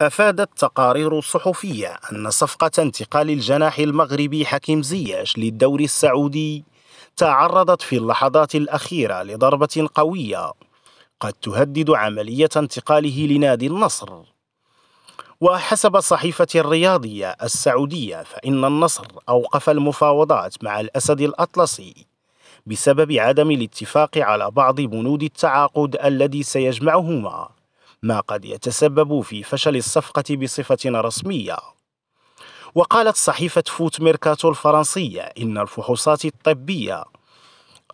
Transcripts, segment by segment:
أفادت تقارير صحفية أن صفقة انتقال الجناح المغربي حكيم زياش للدوري السعودي تعرضت في اللحظات الأخيرة لضربة قوية قد تهدد عملية انتقاله لنادي النصر وحسب صحيفة الرياضية السعودية فإن النصر أوقف المفاوضات مع الأسد الأطلسي بسبب عدم الاتفاق على بعض بنود التعاقد الذي سيجمعهما ما قد يتسبب في فشل الصفقة بصفة رسمية وقالت صحيفة فوت ميركاتو الفرنسية إن الفحوصات الطبية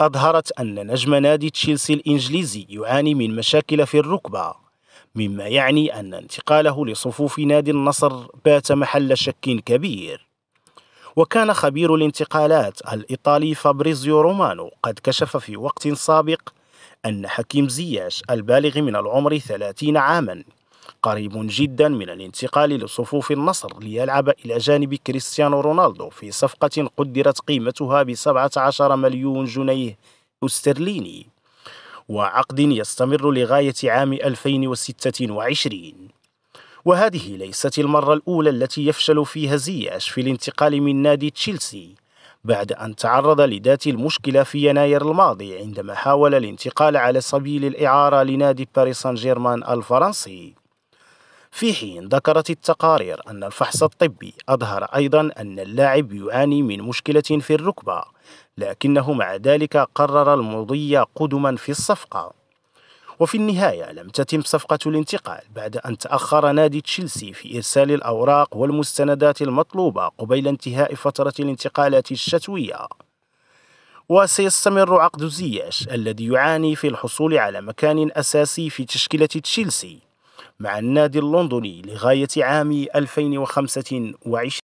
أظهرت أن نجم نادي تشيلسي الإنجليزي يعاني من مشاكل في الركبة مما يعني أن انتقاله لصفوف نادي النصر بات محل شك كبير وكان خبير الانتقالات الإيطالي فابريزيو رومانو قد كشف في وقت سابق أن حكيم زياش البالغ من العمر 30 عاما قريب جدا من الانتقال لصفوف النصر ليلعب إلى جانب كريستيانو رونالدو في صفقة قدرت قيمتها ب 17 مليون جنيه استرليني وعقد يستمر لغاية عام 2026 وهذه ليست المرة الأولى التي يفشل فيها زياش في الانتقال من نادي تشيلسي بعد أن تعرض لذات المشكلة في يناير الماضي عندما حاول الانتقال على سبيل الإعارة لنادي باريس سان جيرمان الفرنسي في حين ذكرت التقارير أن الفحص الطبي أظهر أيضا أن اللاعب يعاني من مشكلة في الركبة لكنه مع ذلك قرر المضي قدما في الصفقة وفي النهاية لم تتم صفقة الانتقال بعد أن تأخر نادي تشيلسي في إرسال الأوراق والمستندات المطلوبة قبيل انتهاء فترة الانتقالات الشتوية وسيستمر عقد زياش الذي يعاني في الحصول على مكان أساسي في تشكيلة تشيلسي مع النادي اللندني لغاية عام 2025